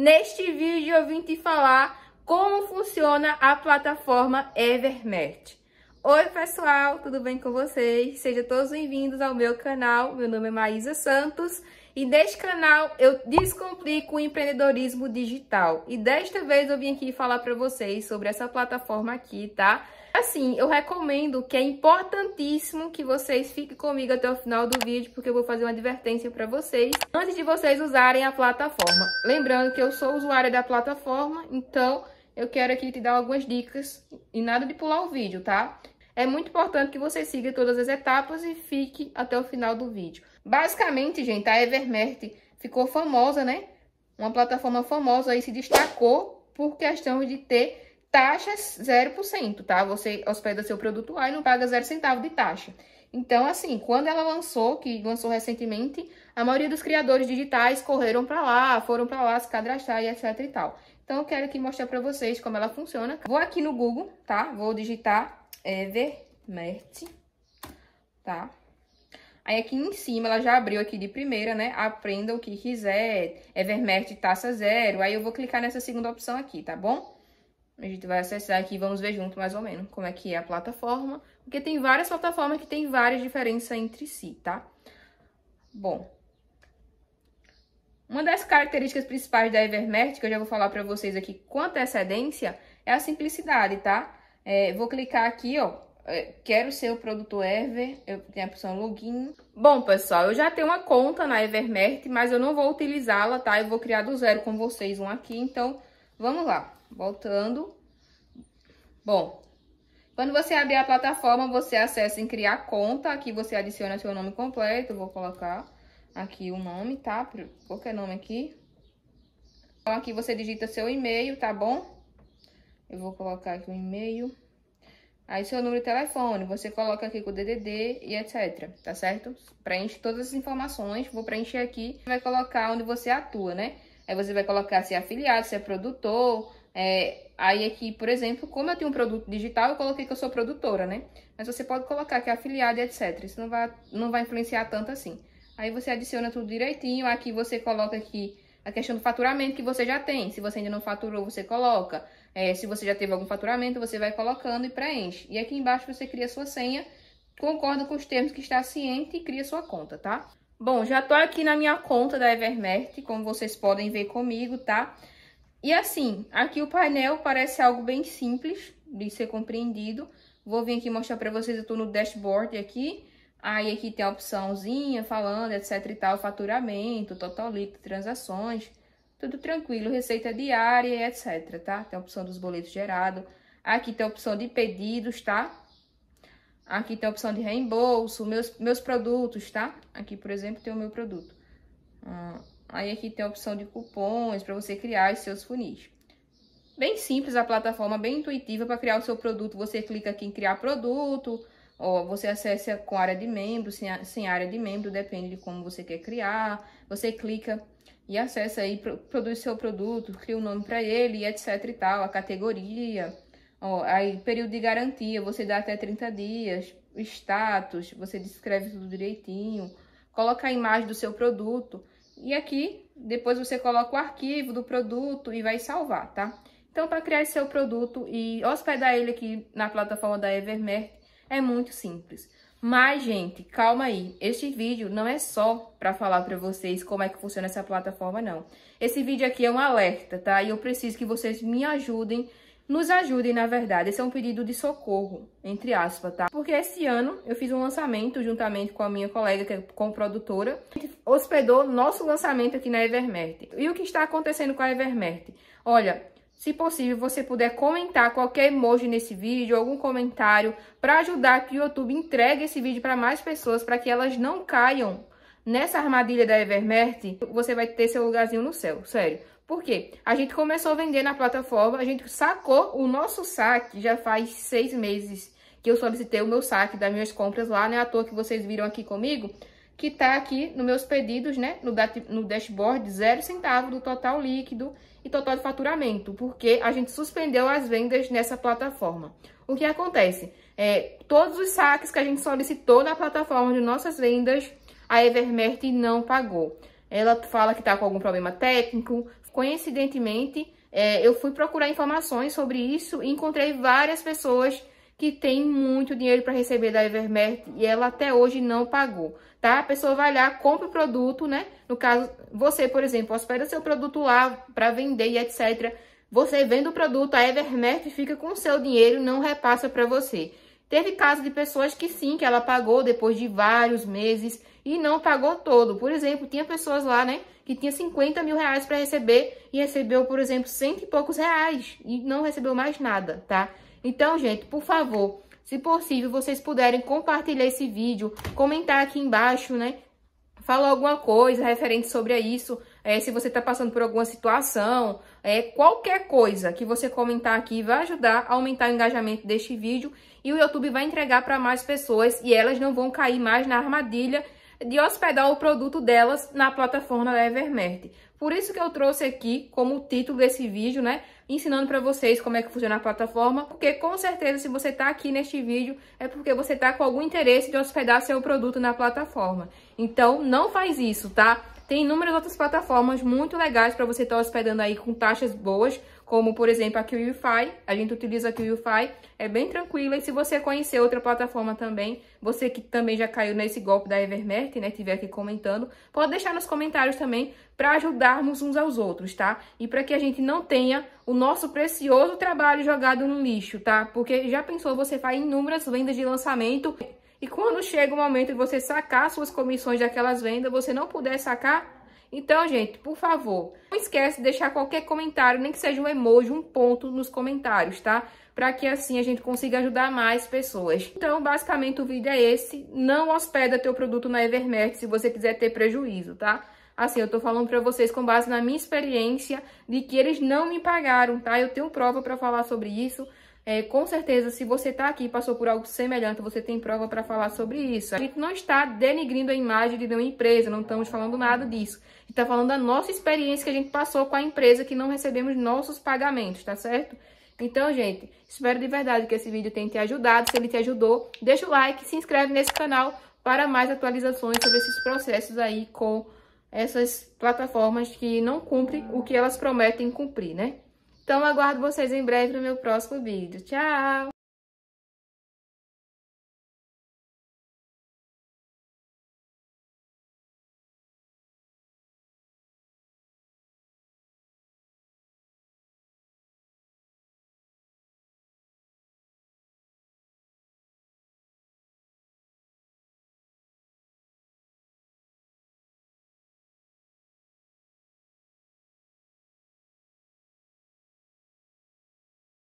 Neste vídeo eu vim te falar como funciona a plataforma Evermert. Oi pessoal, tudo bem com vocês? Sejam todos bem-vindos ao meu canal, meu nome é Maísa Santos e neste canal eu descomplico o empreendedorismo digital. E desta vez eu vim aqui falar para vocês sobre essa plataforma aqui, tá? Assim, eu recomendo que é importantíssimo que vocês fiquem comigo até o final do vídeo, porque eu vou fazer uma advertência para vocês antes de vocês usarem a plataforma. Lembrando que eu sou usuária da plataforma, então eu quero aqui te dar algumas dicas e nada de pular o vídeo, tá? É muito importante que você siga todas as etapas e fique até o final do vídeo. Basicamente, gente, a Evermert ficou famosa, né? Uma plataforma famosa aí se destacou por questão de ter taxas 0%, tá? Você hospeda seu produto lá e não paga 0 centavo de taxa. Então, assim, quando ela lançou, que lançou recentemente, a maioria dos criadores digitais correram para lá, foram para lá se cadastrar e etc e tal. Então, eu quero aqui mostrar para vocês como ela funciona. Vou aqui no Google, tá? Vou digitar Evermert, tá? Aí aqui em cima ela já abriu aqui de primeira, né? Aprenda o que quiser, Evermert taça zero. Aí eu vou clicar nessa segunda opção aqui, tá bom? A gente vai acessar aqui e vamos ver junto mais ou menos como é que é a plataforma. Porque tem várias plataformas que tem várias diferenças entre si, tá? Bom. Uma das características principais da Evermert, que eu já vou falar pra vocês aqui com antecedência, é a simplicidade, tá? É, vou clicar aqui, ó, é, quero ser o produtor Ever, eu tenho a opção login. Bom, pessoal, eu já tenho uma conta na Evermert, mas eu não vou utilizá-la, tá? Eu vou criar do zero com vocês um aqui, então vamos lá. Voltando. Bom, quando você abrir a plataforma, você acessa em criar conta, aqui você adiciona seu nome completo, eu vou colocar aqui o nome, tá? Qualquer nome aqui. Então aqui você digita seu e-mail, tá bom? Eu vou colocar aqui o um e-mail. Aí, seu número de telefone, você coloca aqui com o DDD e etc, tá certo? Preenche todas as informações, vou preencher aqui, vai colocar onde você atua, né? Aí você vai colocar se é afiliado, se é produtor, é... aí aqui, por exemplo, como eu tenho um produto digital, eu coloquei que eu sou produtora, né? Mas você pode colocar que é afiliado e etc, isso não vai, não vai influenciar tanto assim. Aí você adiciona tudo direitinho, aqui você coloca aqui a questão do faturamento que você já tem. Se você ainda não faturou, você coloca. É, se você já teve algum faturamento, você vai colocando e preenche. E aqui embaixo você cria sua senha, concorda com os termos que está ciente e cria sua conta, tá? Bom, já tô aqui na minha conta da Evermert, como vocês podem ver comigo, tá? E assim, aqui o painel parece algo bem simples de ser compreendido. Vou vir aqui mostrar para vocês, eu tô no dashboard aqui. Aí aqui tem a opçãozinha falando, etc e tal, faturamento, totalito, transações, tudo tranquilo, receita diária, etc, tá? Tem a opção dos boletos gerados. Aqui tem a opção de pedidos, tá? Aqui tem a opção de reembolso, meus, meus produtos, tá? Aqui, por exemplo, tem o meu produto. Hum, aí aqui tem a opção de cupons para você criar os seus funis. Bem simples a plataforma, bem intuitiva para criar o seu produto. Você clica aqui em criar produto, ou você acessa com área de membro, sem, sem área de membro, depende de como você quer criar. Você clica e acessa aí, produz seu produto, cria o um nome para ele, etc e tal, a categoria. Ó, aí, período de garantia, você dá até 30 dias. Status, você descreve tudo direitinho. Coloca a imagem do seu produto. E aqui, depois você coloca o arquivo do produto e vai salvar, tá? Então, para criar seu produto e hospedar ele aqui na plataforma da Evermer, é muito simples. Mas, gente, calma aí. Este vídeo não é só para falar para vocês como é que funciona essa plataforma, não. Esse vídeo aqui é um alerta, tá? E eu preciso que vocês me ajudem, nos ajudem, na verdade. Esse é um pedido de socorro, entre aspas, tá? Porque esse ano eu fiz um lançamento juntamente com a minha colega, que é co-produtora. Hospedou nosso lançamento aqui na Evermert. E o que está acontecendo com a Evermert? Olha, se possível, você puder comentar qualquer emoji nesse vídeo, algum comentário, para ajudar que o YouTube entregue esse vídeo para mais pessoas, para que elas não caiam nessa armadilha da Evermert, você vai ter seu lugarzinho no céu, sério. Por quê? A gente começou a vender na plataforma, a gente sacou o nosso saque já faz seis meses que eu solicitei o meu saque das minhas compras lá, né? À toa que vocês viram aqui comigo que está aqui nos meus pedidos, né, no, no dashboard, zero centavo do total líquido e total de faturamento, porque a gente suspendeu as vendas nessa plataforma. O que acontece? É, todos os saques que a gente solicitou na plataforma de nossas vendas, a Evermert não pagou. Ela fala que está com algum problema técnico. Coincidentemente, é, eu fui procurar informações sobre isso e encontrei várias pessoas que tem muito dinheiro para receber da Evermert e ela até hoje não pagou, tá? A pessoa vai lá, compra o produto, né? No caso, você, por exemplo, hospeda seu produto lá para vender e etc. Você vende o produto, a Evermert fica com o seu dinheiro, não repassa para você. Teve casos de pessoas que sim, que ela pagou depois de vários meses e não pagou todo. Por exemplo, tinha pessoas lá, né, que tinha 50 mil reais para receber e recebeu, por exemplo, cento e poucos reais e não recebeu mais nada, tá? Então, gente, por favor, se possível, vocês puderem compartilhar esse vídeo, comentar aqui embaixo, né? Falar alguma coisa referente sobre isso, é, se você está passando por alguma situação, é, qualquer coisa que você comentar aqui vai ajudar a aumentar o engajamento deste vídeo e o YouTube vai entregar para mais pessoas e elas não vão cair mais na armadilha de hospedar o produto delas na plataforma da Evermert. Por isso que eu trouxe aqui como título desse vídeo, né? Ensinando para vocês como é que funciona a plataforma. Porque com certeza se você está aqui neste vídeo é porque você está com algum interesse de hospedar seu produto na plataforma. Então não faz isso, tá? Tem inúmeras outras plataformas muito legais para você estar tá hospedando aí com taxas boas, como por exemplo a QIFI, a gente utiliza a QIFI, é bem tranquila. E se você conhecer outra plataforma também, você que também já caiu nesse golpe da Evermert, né, tiver aqui comentando, pode deixar nos comentários também para ajudarmos uns aos outros, tá? E para que a gente não tenha o nosso precioso trabalho jogado no lixo, tá? Porque já pensou, você faz inúmeras vendas de lançamento e quando chega o momento de você sacar suas comissões daquelas vendas, você não puder sacar, então, gente, por favor, não esquece de deixar qualquer comentário, nem que seja um emoji, um ponto nos comentários, tá? Para que assim a gente consiga ajudar mais pessoas. Então, basicamente o vídeo é esse. Não hospeda teu produto na Evermert se você quiser ter prejuízo, tá? Assim, eu tô falando pra vocês com base na minha experiência de que eles não me pagaram, tá? Eu tenho prova pra falar sobre isso. É, com certeza, se você tá aqui e passou por algo semelhante, você tem prova pra falar sobre isso. A gente não está denigrindo a imagem de nenhuma empresa, não estamos falando nada disso. A gente tá falando da nossa experiência que a gente passou com a empresa que não recebemos nossos pagamentos, tá certo? Então, gente, espero de verdade que esse vídeo tenha te ajudado. Se ele te ajudou, deixa o like, se inscreve nesse canal para mais atualizações sobre esses processos aí com essas plataformas que não cumprem o que elas prometem cumprir, né? Então, aguardo vocês em breve no meu próximo vídeo. Tchau!